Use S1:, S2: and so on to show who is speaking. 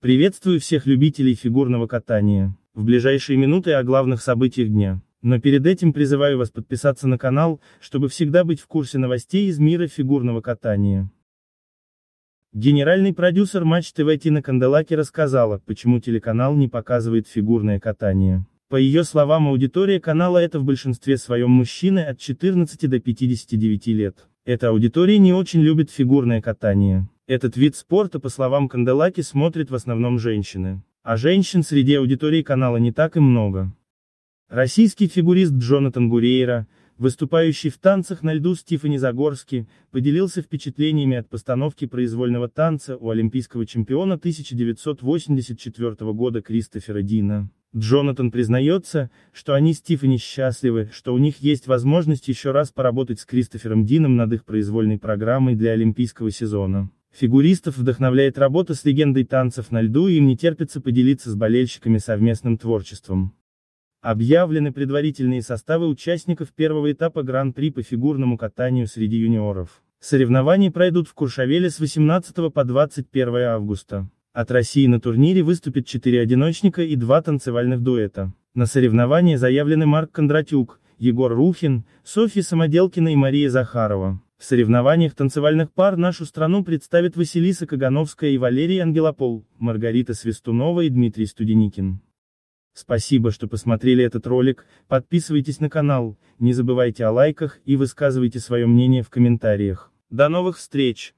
S1: Приветствую всех любителей фигурного катания. В ближайшие минуты о главных событиях дня. Но перед этим призываю вас подписаться на канал, чтобы всегда быть в курсе новостей из мира фигурного катания. Генеральный продюсер Матч ТВ Тина Канделаки рассказала, почему телеканал не показывает фигурное катание. По ее словам, аудитория канала это в большинстве своем мужчины от 14 до 59 лет. Эта аудитория не очень любит фигурное катание. Этот вид спорта, по словам Канделаки, смотрит в основном женщины. А женщин среди аудитории канала не так и много. Российский фигурист Джонатан Гурейра, выступающий в танцах на льду Стефани Загорски, поделился впечатлениями от постановки произвольного танца у олимпийского чемпиона 1984 года Кристофера Дина. Джонатан признается, что они с Тиффани счастливы, что у них есть возможность еще раз поработать с Кристофером Дином над их произвольной программой для олимпийского сезона. Фигуристов вдохновляет работа с легендой танцев на льду и им не терпится поделиться с болельщиками совместным творчеством. Объявлены предварительные составы участников первого этапа Гран-при по фигурному катанию среди юниоров. Соревнования пройдут в Куршавеле с 18 по 21 августа. От России на турнире выступит 4 одиночника и 2 танцевальных дуэта. На соревнования заявлены Марк Кондратюк, Егор Рухин, Софья Самоделкина и Мария Захарова. В соревнованиях танцевальных пар нашу страну представят Василиса Кагановская и Валерий Ангелопол, Маргарита Свистунова и Дмитрий Студеникин. Спасибо, что посмотрели этот ролик, подписывайтесь на канал, не забывайте о лайках и высказывайте свое мнение в комментариях. До новых встреч!